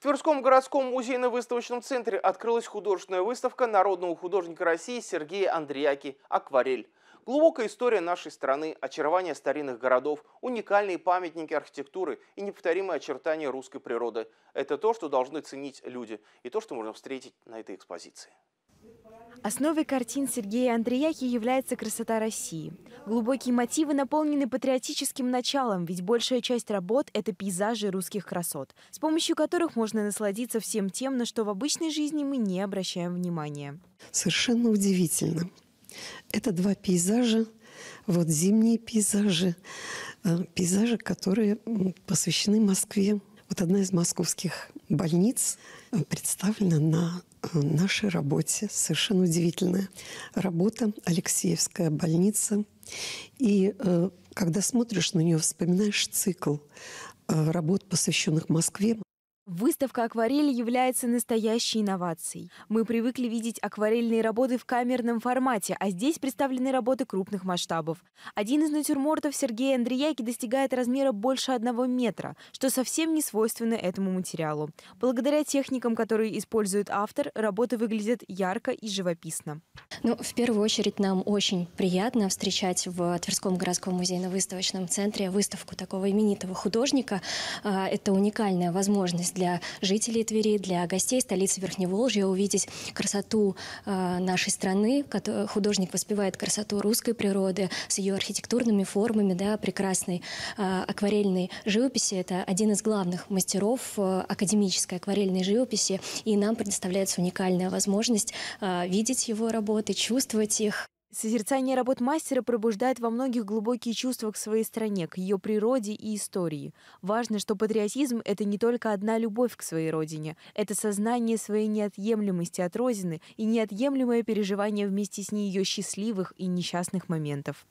В Тверском городском музейно-выставочном центре открылась художественная выставка народного художника России Сергея Андреяки «Акварель». Глубокая история нашей страны, очарование старинных городов, уникальные памятники архитектуры и неповторимые очертания русской природы – это то, что должны ценить люди, и то, что можно встретить на этой экспозиции. Основой картин Сергея Андреяхи является красота России. Глубокие мотивы наполнены патриотическим началом, ведь большая часть работ – это пейзажи русских красот, с помощью которых можно насладиться всем тем, на что в обычной жизни мы не обращаем внимания. Совершенно удивительно. Это два пейзажа, вот зимние пейзажи, э, пейзажи, которые посвящены Москве, вот одна из московских больниц э, представлена на э, нашей работе, совершенно удивительная работа, Алексеевская больница. И э, когда смотришь на нее, вспоминаешь цикл работ, посвященных Москве. Выставка акварели является настоящей инновацией. Мы привыкли видеть акварельные работы в камерном формате, а здесь представлены работы крупных масштабов. Один из натюрмортов Сергея Андреяки достигает размера больше одного метра, что совсем не свойственно этому материалу. Благодаря техникам, которые использует автор, работы выглядят ярко и живописно. Ну, в первую очередь нам очень приятно встречать в Тверском городском музейно-выставочном центре выставку такого именитого художника. А, это уникальная возможность для жителей Твери, для гостей столицы Верхневолжья, увидеть красоту э, нашей страны. Художник воспевает красоту русской природы с ее архитектурными формами, да, прекрасной э, акварельной живописи. Это один из главных мастеров э, академической акварельной живописи, и нам предоставляется уникальная возможность видеть его работы, чувствовать их. Созерцание работ мастера пробуждает во многих глубокие чувства к своей стране, к ее природе и истории. Важно, что патриотизм — это не только одна любовь к своей родине, это сознание своей неотъемлемости от родины и неотъемлемое переживание вместе с ней ее счастливых и несчастных моментов.